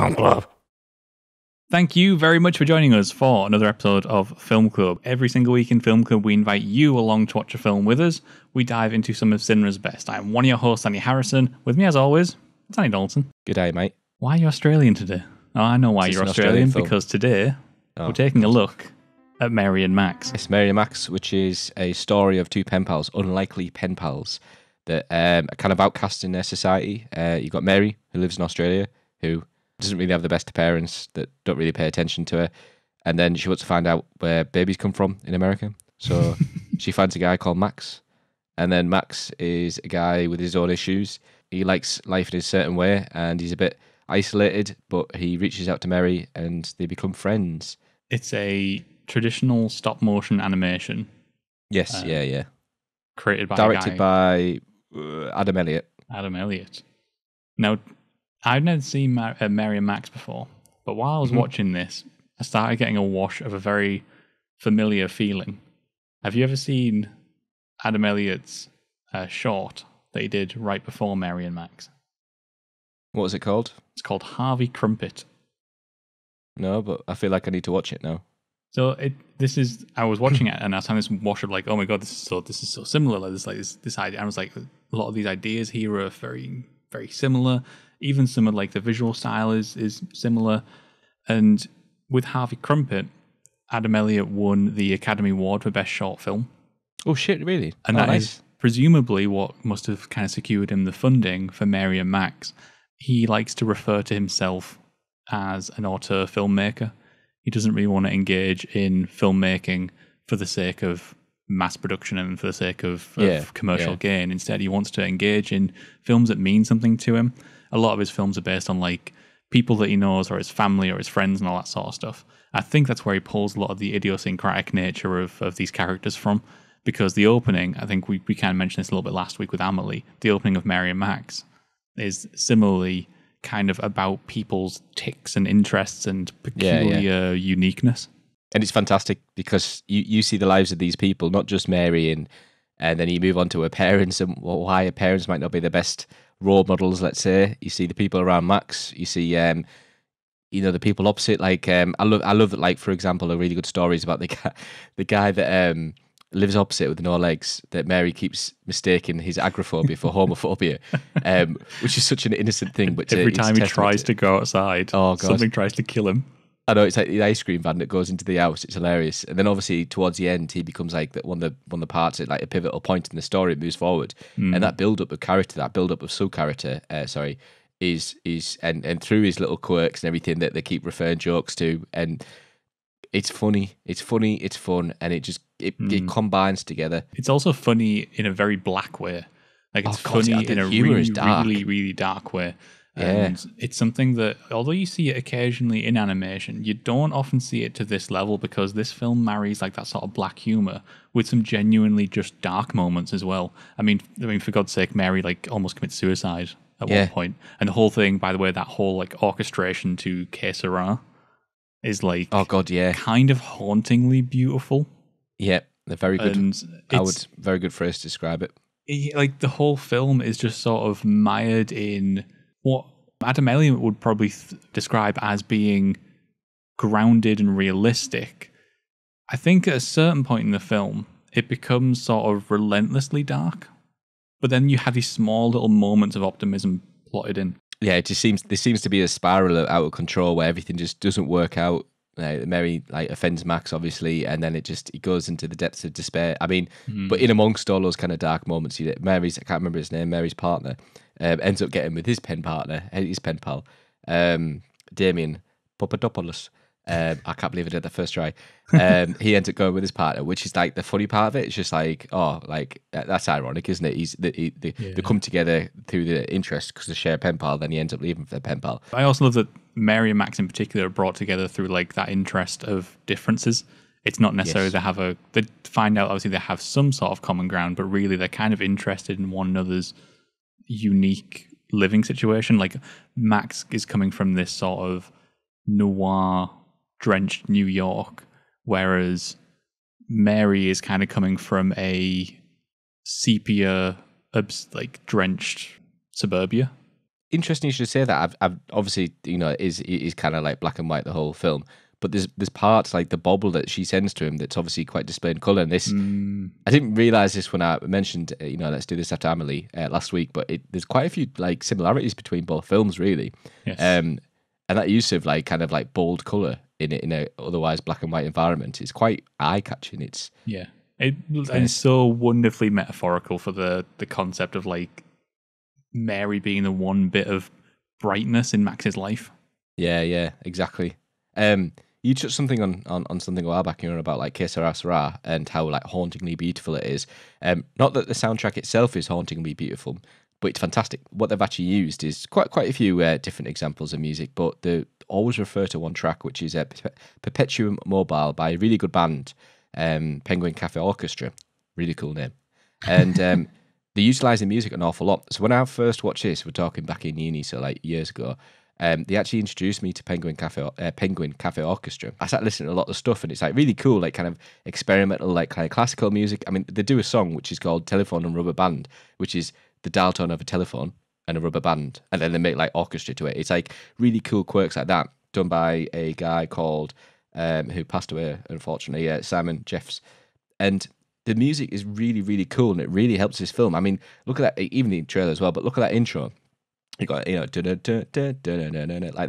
Film Club. Thank you very much for joining us for another episode of Film Club. Every single week in Film Club, we invite you along to watch a film with us. We dive into some of cinema's best. I'm one of your hosts, Danny Harrison. With me, as always, Danny Dalton. Good day, mate. Why are you Australian today? Oh, I know why you're Australian, Australian because today Oh. we're taking a look at Mary and Max. It's Mary and Max, which is a story of two pen pals, unlikely pen pals, that um, are kind of outcast in their society. Uh, you've got Mary, who lives in Australia, who doesn't really have the best of parents that don't really pay attention to her. And then she wants to find out where babies come from in America. So she finds a guy called Max. And then Max is a guy with his own issues. He likes life in a certain way and he's a bit isolated, but he reaches out to Mary and they become friends. It's a traditional stop motion animation. Yes, um, yeah, yeah. Created by directed by uh, Adam Elliott. Adam Elliott. Now, I'd never seen Mar- uh, Mary and Max before, but while I was mm-hmm. watching this, I started getting a wash of a very familiar feeling. Have you ever seen Adam Elliott's uh, short that he did right before Mary and Max? What was it called? It's called Harvey Crumpet. No, but I feel like I need to watch it now. So it this is I was watching it and I was having this wash of like, oh my god, this is so this is so similar. Like this like this, this idea. I was like, a lot of these ideas here are very very similar. Even some of like the visual style is is similar. And with Harvey Crumpet, Adam Elliott won the Academy Award for Best Short Film. Oh shit! Really? And oh, that nice. is presumably what must have kind of secured him the funding for Mary and Max. He likes to refer to himself as an auteur filmmaker. He doesn't really want to engage in filmmaking for the sake of mass production and for the sake of, of yeah, commercial yeah. gain. Instead, he wants to engage in films that mean something to him. A lot of his films are based on like people that he knows or his family or his friends and all that sort of stuff. I think that's where he pulls a lot of the idiosyncratic nature of, of these characters from. Because the opening, I think we, we kind of mentioned this a little bit last week with Amelie, the opening of Mary and Max is similarly kind of about people's ticks and interests and peculiar yeah, uniqueness and it's fantastic because you you see the lives of these people, not just Mary, and and then you move on to her parents and why her parents might not be the best role models. Let's say you see the people around Max, you see. Um, you know the people opposite like um, i love i love that like for example a really good story is about the guy the guy that um, lives opposite with no legs that Mary keeps mistaking his agoraphobia for homophobia, um, which is such an innocent thing. But uh, every time he tries to, to, go outside, oh, God. something tries to kill him. I know it's like the ice cream van that goes into the house. It's hilarious. And then obviously towards the end, he becomes like that one of the one of the parts at like a pivotal point in the story. It moves forward, mm. and that build up of character, that build up of sub character, uh, sorry, is is and and through his little quirks and everything that they keep referring jokes to, and it's funny, it's funny, it's fun, and it just it, mm. it combines together. It's also funny in a very black way. Like it's oh, God, funny in a really, really, really dark way. And yeah. it's something that, although you see it occasionally in animation, you don't often see it to this level because this film marries like that sort of black humor with some genuinely just dark moments as well. I mean, I mean, for God's sake, Mary like almost commits suicide at yeah. one point, and the whole thing, by the way, that whole like orchestration to Que is like, oh god, yeah, kind of hauntingly beautiful. Yeah, they're very good. And I would very good phrase to describe it. Like the whole film is just sort of mired in what Adam Elliot would probably th- describe as being grounded and realistic, I think at a certain point in the film, it becomes sort of relentlessly dark. But then you have these small little moments of optimism plotted in. Yeah, it just seems there seems to be a spiral out of control where everything just doesn't work out. Uh, Mary like offends Max obviously, and then it just it goes into the depths of despair. I mean, mm. but in amongst all those kind of dark moments, you Mary's I can't remember his name, Mary's partner um, ends up getting with his pen partner, uh, his pen pal, um, Damien Papadopoulos. Um, I can't believe I did that first try. Um, he ends up going with his partner, which is like the funny part of it. It's just like, oh, like that's ironic, isn't it? He's the, he, the, yeah. they come together through the interest because they share a pen pal. Then he ends up leaving for the pen pal. I also love that Mary and Max in particular are brought together through like that interest of differences. It's not necessarily yes. they have a they find out obviously they have some sort of common ground, but really they're kind of interested in one another's unique living situation. Like Max is coming from this sort of noir drenched New York, whereas Mary is kind of coming from a sepia like drenched suburbia. Interesting you should say that. I've, I've obviously you know is is kind of like black and white the whole film, but there's there's parts like the bobble that she sends to him that's obviously quite displayed in color. And this, mm. I didn't realize this when I mentioned uh, you know let's do this after Emily uh, last week. But it, there's quite a few like similarities between both films really. Yes. Um, and that use of like kind of like bold color in it in a otherwise black and white environment is quite eye catching. It's yeah. It, it's so wonderfully metaphorical for the the concept of like Mary being the one bit of brightness in Max's life. Yeah, yeah, exactly. Um, you touched something on, on, on something a while back, you know, about like Kesara and how like hauntingly beautiful it is. Um, not that the soundtrack itself is hauntingly beautiful, but it's fantastic. What they've actually used is quite quite a few uh, different examples of music, but they always refer to one track, which is uh, Perpetuum Mobile by a really good band, um, Penguin Cafe Orchestra. Really cool name. And um, they utilize the music an awful lot. So when I first watched this, we're talking back in uni, so like years ago, um, they actually introduced me to Penguin Cafe, uh, Penguin Cafe Orchestra. I sat listening to a lot of stuff, and it's like really cool, like kind of experimental, like kind of classical music. I mean, they do a song which is called "Telephone and Rubber Band," which is the dial tone of a telephone and a rubber band, and then they make like orchestra to it. It's like really cool quirks like that done by a guy called um, who passed away unfortunately, uh, Simon Jeffs, and the music is really really cool, and it really helps this film. I mean, look at that, even the trailer as well, but look at that intro you got you know like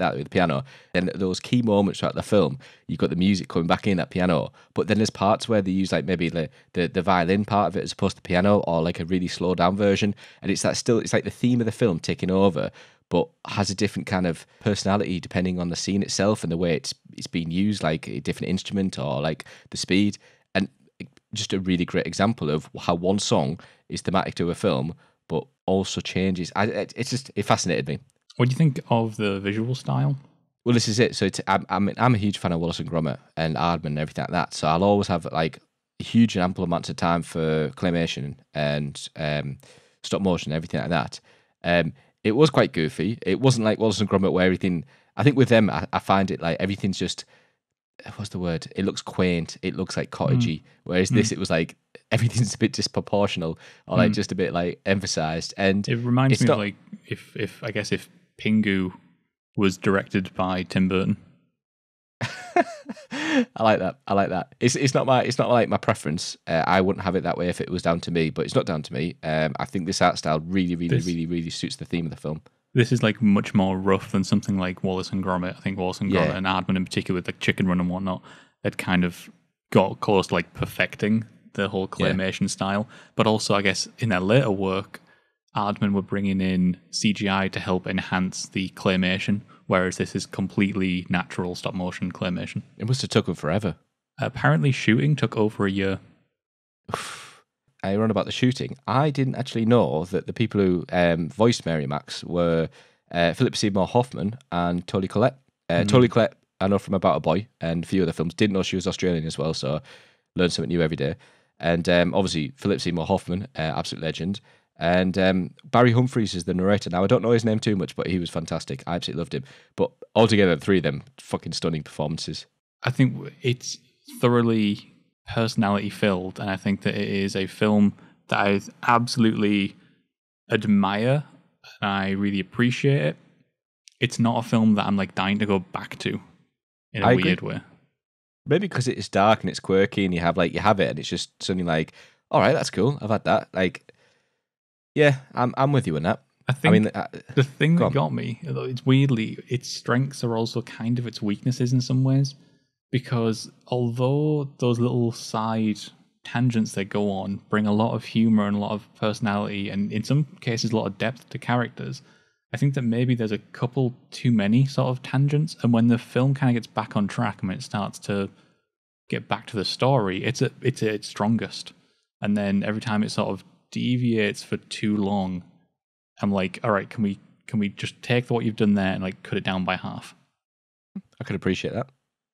that with the piano then those key moments throughout the film you've got the music coming back in that piano but then there's parts where they use like maybe the, the, the violin part of it as opposed to piano or like a really slow down version and it's that still it's like the theme of the film taking over but has a different kind of personality depending on the scene itself and the way it's it's being used like a different instrument or like the speed and just a really great example of how one song is thematic to a film but also changes. I, it, it's just it fascinated me. What do you think of the visual style? Well, this is it. So I'm, I'm, I'm a huge fan of Wallace and Gromit and Aardman and everything like that. So I'll always have like huge and ample amounts of time for claymation and um, stop motion, and everything like that. Um, it was quite goofy. It wasn't like Wallace and Gromit where everything. I think with them, I, I find it like everything's just what's the word? It looks quaint. It looks like cottagey. Mm. Whereas mm. this, it was like everything's a bit disproportional or like mm. just a bit like emphasized. And it reminds me not... of like if if I guess if Pingu was directed by Tim Burton. I like that. I like that. It's it's not my it's not like my preference. Uh, I wouldn't have it that way if it was down to me, but it's not down to me. Um, I think this art style really, really, this... really, really suits the theme of the film. This is like much more rough than something like Wallace and Gromit. I think Wallace and yeah. Gromit and Admin in particular with like Chicken Run and whatnot had kind of got close to like perfecting the whole claymation yeah. style. But also, I guess in their later work, Admin were bringing in CGI to help enhance the claymation, whereas this is completely natural stop motion claymation. It must have took them forever. Apparently, shooting took over a year you on about the shooting. I didn't actually know that the people who um, voiced Mary Max were uh, Philip Seymour Hoffman and Tolly Collette. Uh, mm. Collette, I know from About a Boy and a few other films. Didn't know she was Australian as well, so learn something new every day. And um, obviously Philip Seymour Hoffman, uh, absolute legend. And um, Barry Humphries is the narrator. Now I don't know his name too much, but he was fantastic. I absolutely loved him. But altogether, the three of them, fucking stunning performances. I think it's thoroughly personality filled, and I think that it is a film that I absolutely admire and I really appreciate it. It's not a film that I'm like dying to go back to in a I weird agree. way. Maybe because it's dark and it's quirky, and you have like you have it, and it's just suddenly like, all right, that's cool. I've had that. Like, yeah, I'm I'm with you on that. I think I mean, I, uh, the thing that on. got me, though, it's weirdly its strengths are also kind of its weaknesses in some ways because although those little side tangents they go on bring a lot of humor and a lot of personality and in some cases a lot of depth to characters i think that maybe there's a couple too many sort of tangents and when the film kind of gets back on track and when it starts to get back to the story it's it's its strongest and then every time it sort of deviates for too long i'm like all right can we can we just take what you've done there and like cut it down by half i could appreciate that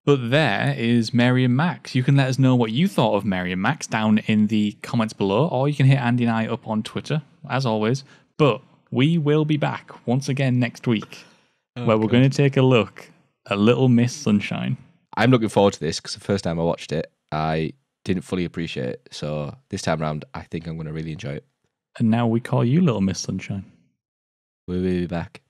but there is Mary and Max. You can let us know what you thought of Mary and Max down in the comments below, or you can hit Andy and I up on Twitter, as always. But we will be back once again next week, oh, where God. we're going to take a look at Little Miss Sunshine. I'm looking forward to this because the first time I watched it, I didn't fully appreciate it. So this time around, I think I'm going to really enjoy it. And now we call you Little Miss Sunshine. We'll be back.